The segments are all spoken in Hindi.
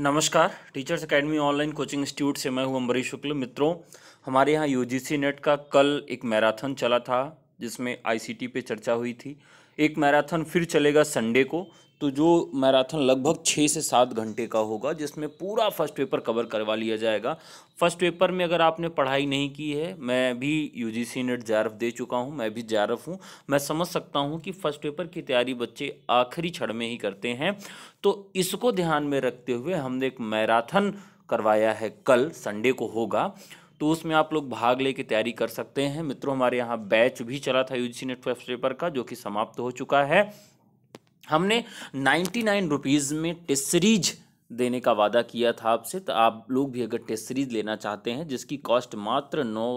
नमस्कार teachers academy online coaching institute से मैं हूं अम्बरीश शुक्ल मित्रों हमारे यहाँ यूजीसी नेट का कल एक मैराथन चला था जिसमें आईसीटी पे चर्चा हुई थी एक मैराथन फिर चलेगा संडे को तो जो मैराथन लगभग छः से सात घंटे का होगा जिसमें पूरा फर्स्ट पेपर कवर करवा लिया जाएगा फर्स्ट पेपर में अगर आपने पढ़ाई नहीं की है मैं भी यू जी सी नेट जारफ दे चुका हूँ मैं भी जारफ हूँ मैं समझ सकता हूँ कि फर्स्ट पेपर की तैयारी बच्चे आखिरी क्षण में ही करते हैं तो इसको ध्यान में रखते हुए हमने एक मैराथन करवाया है कल संडे को होगा तो उसमें आप लोग भाग लेके तैयारी कर सकते हैं मित्रों हमारे यहाँ बैच भी चला था यूजीसी नेट वेब पेपर का जो कि समाप्त हो चुका है हमने नाइन्टी नाइन रुपीज़ में टेस्ट सीरीज देने का वादा किया था आपसे तो आप लोग भी अगर टेस्ट सीरीज लेना चाहते हैं जिसकी कॉस्ट मात्र नौ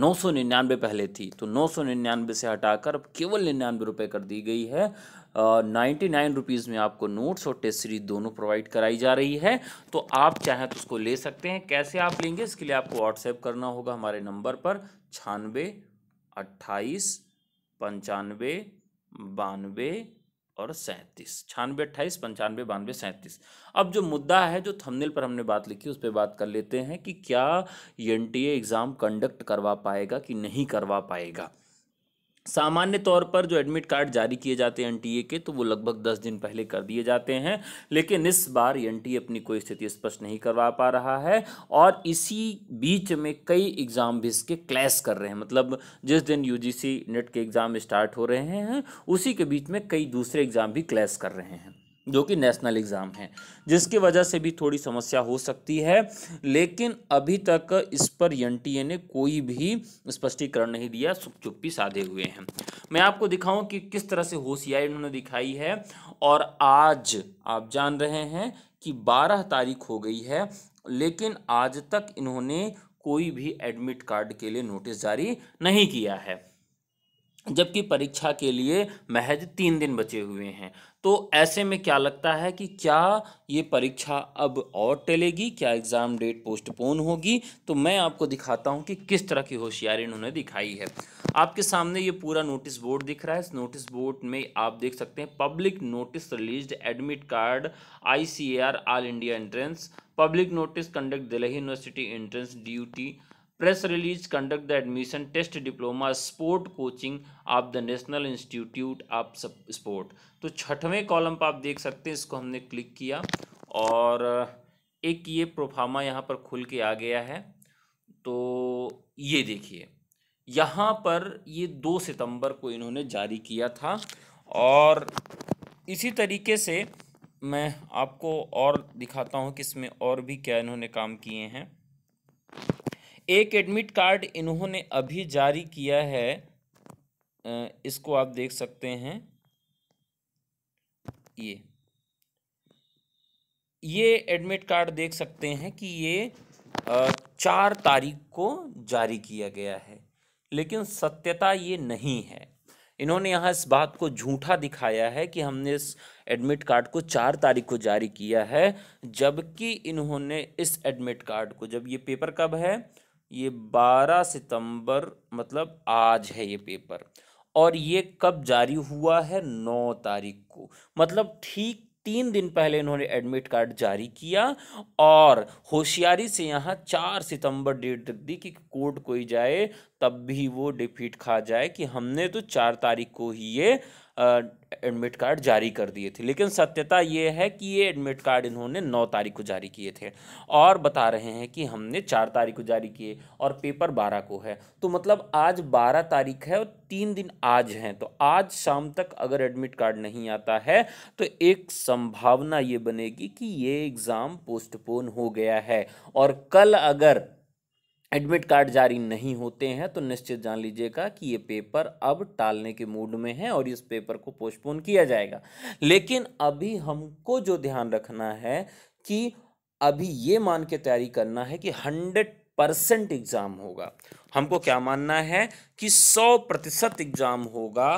नौ सौ निन्यानवे पहले थी तो नौ सौ निन्यानवे से हटाकर अब केवल निन्यानवे रुपये कर दी गई है नाइन्टी नाइन रुपीज़ में आपको नोट्स और टेस्ट सीरीज दोनों प्रोवाइड कराई जा रही है तो आप चाहें तो उसको ले सकते हैं कैसे आप लेंगे इसके लिए आपको व्हाट्सएप करना होगा हमारे नंबर पर छानवे अट्ठाईस पंचानवे बानवे और सैंतीस छानवे अट्ठाईस पंचानवे बानवे सैंतीस अब जो मुद्दा है जो थंबनेल पर हमने बात लिखी उस पर बात कर लेते हैं कि क्या एन एग्ज़ाम कंडक्ट करवा पाएगा कि नहीं करवा पाएगा सामान्य तौर पर जो एडमिट कार्ड जारी किए जाते हैं एनटीए के तो वो लगभग दस दिन पहले कर दिए जाते हैं लेकिन इस बार एनटीए अपनी कोई स्थिति स्पष्ट नहीं करवा पा रहा है और इसी बीच में कई एग्ज़ाम भी इसके क्लैश कर रहे हैं मतलब जिस दिन यूजीसी नेट e के एग्ज़ाम स्टार्ट हो रहे हैं उसी के बीच में कई दूसरे एग्ज़ाम भी क्लैश कर रहे हैं जो कि नेशनल एग्ज़ाम है जिसकी वजह से भी थोड़ी समस्या हो सकती है लेकिन अभी तक इस पर एन ने कोई भी स्पष्टीकरण नहीं दिया चुप्पी साधे हुए हैं मैं आपको दिखाऊं कि किस तरह से होशियारी इन्होंने दिखाई है और आज आप जान रहे हैं कि 12 तारीख हो गई है लेकिन आज तक इन्होंने कोई भी एडमिट कार्ड के लिए नोटिस जारी नहीं किया है जबकि परीक्षा के लिए महज तीन दिन बचे हुए हैं तो ऐसे में क्या लगता है कि क्या ये परीक्षा अब और टलेगी क्या एग्ज़ाम डेट पोस्टपोन होगी तो मैं आपको दिखाता हूँ कि किस तरह की होशियारी इन्होंने दिखाई है आपके सामने ये पूरा नोटिस बोर्ड दिख रहा है इस नोटिस बोर्ड में आप देख सकते हैं public notice release admit card I all India entrance public notice conduct Delhi university entrance duty press release conduct the admission test diploma sport coaching of the national institute of sport तो छठवें कॉलम पर आप देख सकते हैं इसको हमने क्लिक किया और एक ये प्रोफामा यहाँ पर खुल के आ गया है तो ये देखिए यहाँ पर ये दो सितंबर को इन्होंने जारी किया था और इसी तरीके से मैं आपको और दिखाता हूँ कि इसमें और भी क्या इन्होंने काम किए हैं एक एडमिट कार्ड इन्होंने अभी जारी किया है इसको आप देख सकते हैं ये ये एडमिट कार्ड देख सकते हैं कि ये चार तारीख को जारी किया गया है लेकिन सत्यता ये नहीं है इन्होंने यहाँ इस बात को झूठा दिखाया है कि हमने इस एडमिट कार्ड को चार तारीख को जारी किया है जबकि इन्होंने इस एडमिट कार्ड को जब ये पेपर कब है ये 12 सितंबर मतलब आज है ये पेपर और ये कब जारी हुआ है 9 तारीख को मतलब ठीक तीन दिन पहले इन्होंने एडमिट कार्ड जारी किया और होशियारी से यहाँ चार सितंबर डेट रख दी कि कोर्ट कोई जाए तब भी वो डिफीट खा जाए कि हमने तो चार तारीख को ही ये एडमिट कार्ड जारी कर दिए थे लेकिन सत्यता ये है कि ये एडमिट कार्ड इन्होंने नौ तारीख को जारी किए थे और बता रहे हैं कि हमने चार तारीख को जारी किए और पेपर बारह को है तो मतलब आज बारह तारीख है और तीन दिन आज हैं तो आज शाम तक अगर एडमिट कार्ड नहीं आता है तो एक संभावना ये बनेगी कि ये एग्ज़ाम पोस्टपोन हो गया है और कल अगर एडमिट कार्ड जारी नहीं होते हैं तो निश्चित जान लीजिएगा कि ये पेपर अब टालने के मूड में है और इस पेपर को पोस्टपोन किया जाएगा लेकिन अभी हमको जो ध्यान रखना है कि अभी ये मान के तैयारी करना है कि हंड्रेड परसेंट एग्ज़ाम होगा हमको क्या मानना है कि सौ प्रतिशत एग्ज़ाम होगा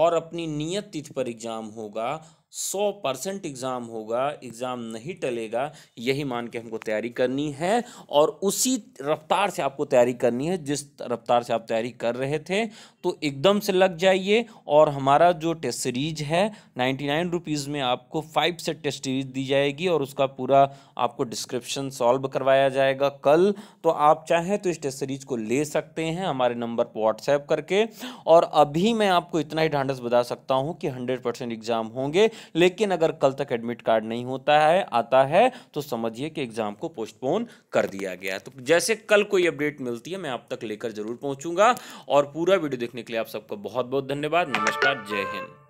और अपनी नियत तिथि पर एग्ज़ाम होगा सौ परसेंट एग्ज़ाम होगा एग्ज़ाम नहीं टलेगा यही मान के हमको तैयारी करनी है और उसी रफ्तार से आपको तैयारी करनी है जिस रफ्तार से आप तैयारी कर रहे थे तो एकदम से लग जाइए और हमारा जो टेस्ट सीरीज है नाइन्टी नाइन रुपीज़ में आपको फाइव से टेस्ट सीरीज दी जाएगी और उसका पूरा आपको डिस्क्रिप्शन सॉल्व करवाया जाएगा कल तो आप चाहें तो इस टेस्ट सीरीज को ले सकते हैं हमारे नंबर पर व्हाट्सएप करके और अभी मैं आपको इतना ही ढांढस बता सकता हूँ कि हंड्रेड एग्ज़ाम होंगे लेकिन अगर कल तक एडमिट कार्ड नहीं होता है आता है तो समझिए कि एग्जाम को पोस्टपोन कर दिया गया तो जैसे कल कोई अपडेट मिलती है मैं आप तक लेकर जरूर पहुंचूंगा और पूरा वीडियो देखने के लिए आप सबका बहुत बहुत धन्यवाद नमस्कार जय हिंद